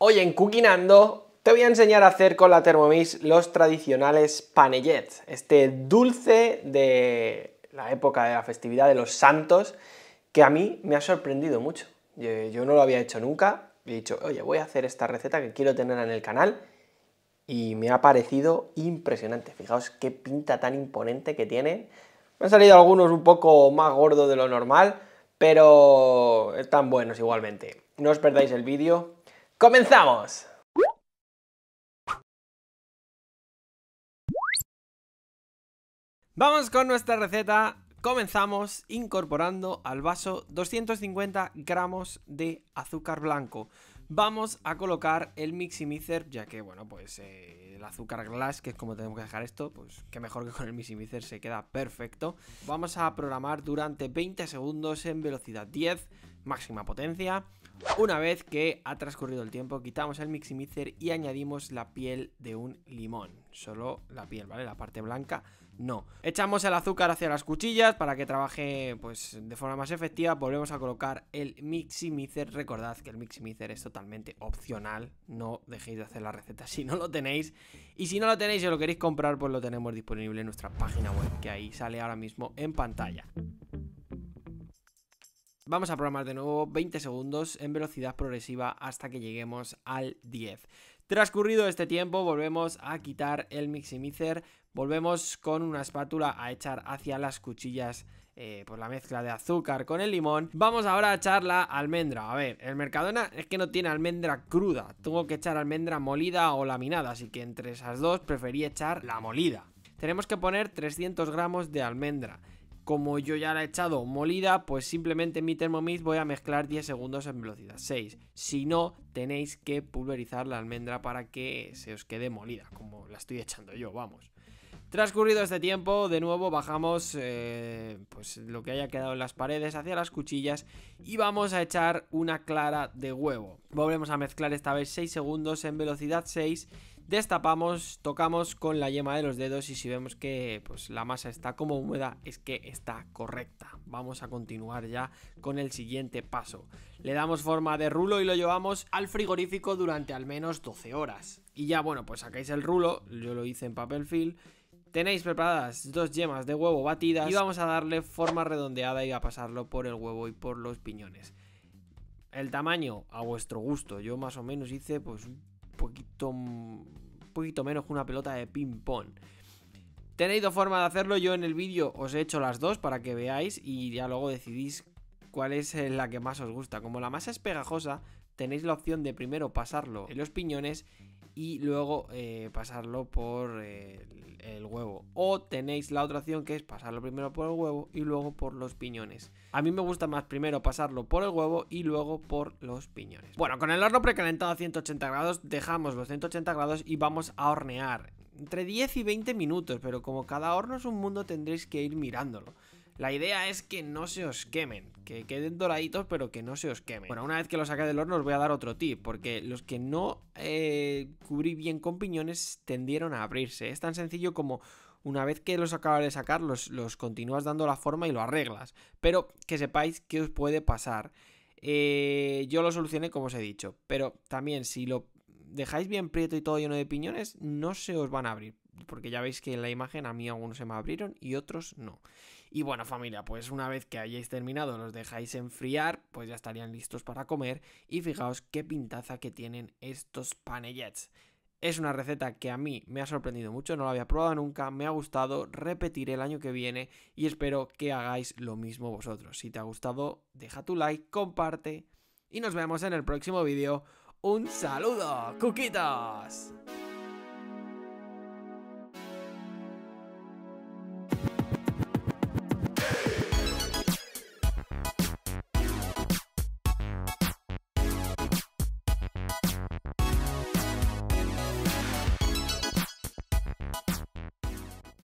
Hoy en Cookinando te voy a enseñar a hacer con la Thermomix los tradicionales panellets, este dulce de la época de la festividad de los santos que a mí me ha sorprendido mucho. Yo no lo había hecho nunca, he dicho, oye, voy a hacer esta receta que quiero tener en el canal y me ha parecido impresionante. Fijaos qué pinta tan imponente que tiene. Me han salido algunos un poco más gordos de lo normal, pero están buenos igualmente. No os perdáis el vídeo ¡Comenzamos! Vamos con nuestra receta. Comenzamos incorporando al vaso 250 gramos de azúcar blanco. Vamos a colocar el miximizer, ya que, bueno, pues eh, el azúcar glass, que es como tenemos que dejar esto, pues que mejor que con el miximizer se queda perfecto. Vamos a programar durante 20 segundos en velocidad 10, máxima potencia. Una vez que ha transcurrido el tiempo, quitamos el miximizer y añadimos la piel de un limón. Solo la piel, ¿vale? La parte blanca no. Echamos el azúcar hacia las cuchillas para que trabaje pues de forma más efectiva. Volvemos a colocar el mixer, Recordad que el mixer es totalmente opcional. No dejéis de hacer la receta si no lo tenéis. Y si no lo tenéis y lo queréis comprar, pues lo tenemos disponible en nuestra página web, que ahí sale ahora mismo en pantalla. Vamos a programar de nuevo 20 segundos en velocidad progresiva hasta que lleguemos al 10. Transcurrido este tiempo volvemos a quitar el miximizer, volvemos con una espátula a echar hacia las cuchillas eh, por la mezcla de azúcar con el limón. Vamos ahora a echar la almendra. A ver, el Mercadona es que no tiene almendra cruda. Tengo que echar almendra molida o laminada, así que entre esas dos preferí echar la molida. Tenemos que poner 300 gramos de almendra como yo ya la he echado molida, pues simplemente en mi Thermomix voy a mezclar 10 segundos en velocidad 6. Si no, tenéis que pulverizar la almendra para que se os quede molida, como la estoy echando yo, vamos. Transcurrido este tiempo, de nuevo bajamos eh, pues lo que haya quedado en las paredes hacia las cuchillas y vamos a echar una clara de huevo. Volvemos a mezclar esta vez 6 segundos en velocidad 6 destapamos, tocamos con la yema de los dedos y si vemos que pues, la masa está como húmeda es que está correcta. Vamos a continuar ya con el siguiente paso. Le damos forma de rulo y lo llevamos al frigorífico durante al menos 12 horas. Y ya bueno, pues sacáis el rulo, yo lo hice en papel film Tenéis preparadas dos yemas de huevo batidas y vamos a darle forma redondeada y a pasarlo por el huevo y por los piñones. El tamaño a vuestro gusto, yo más o menos hice pues poquito, poquito menos que una pelota de ping-pong. Tenéis dos formas de hacerlo, yo en el vídeo os he hecho las dos para que veáis y ya luego decidís cuál es eh, la que más os gusta. Como la masa es pegajosa, tenéis la opción de primero pasarlo en los piñones y luego eh, pasarlo por el, el, huevo. O tenéis la otra opción que es pasarlo primero por el huevo y luego por los piñones. A mí me gusta más primero pasarlo por el huevo y luego por los piñones. Bueno, con el horno precalentado a 180 grados dejamos los 180 grados y vamos a hornear. Entre 10 y 20 minutos, pero como cada horno es un mundo tendréis que ir mirándolo. La idea es que no se os quemen, que queden doraditos pero que no se os quemen. Bueno, una vez que los saqué del horno os voy a dar otro tip, porque los que no eh, cubrí bien con piñones tendieron a abrirse. Es tan sencillo como una vez que los acabas de sacar, los, continúas dando la forma y lo arreglas. Pero que sepáis que os puede pasar. Eh, yo lo solucioné como os he dicho, pero también si lo dejáis bien prieto y todo lleno de piñones, no se os van a abrir, porque ya veis que en la imagen a mí algunos se me abrieron y otros no. Y bueno, familia, pues una vez que hayáis terminado, los dejáis enfriar, pues ya estarían listos para comer. Y fijaos qué pintaza que tienen estos panellets. Es una receta que a mí me ha sorprendido mucho, no la había probado nunca, me ha gustado, repetiré el año que viene y espero que hagáis lo mismo vosotros. Si te ha gustado, deja tu like, comparte y nos vemos en el próximo vídeo. ¡Un saludo, cuquitos!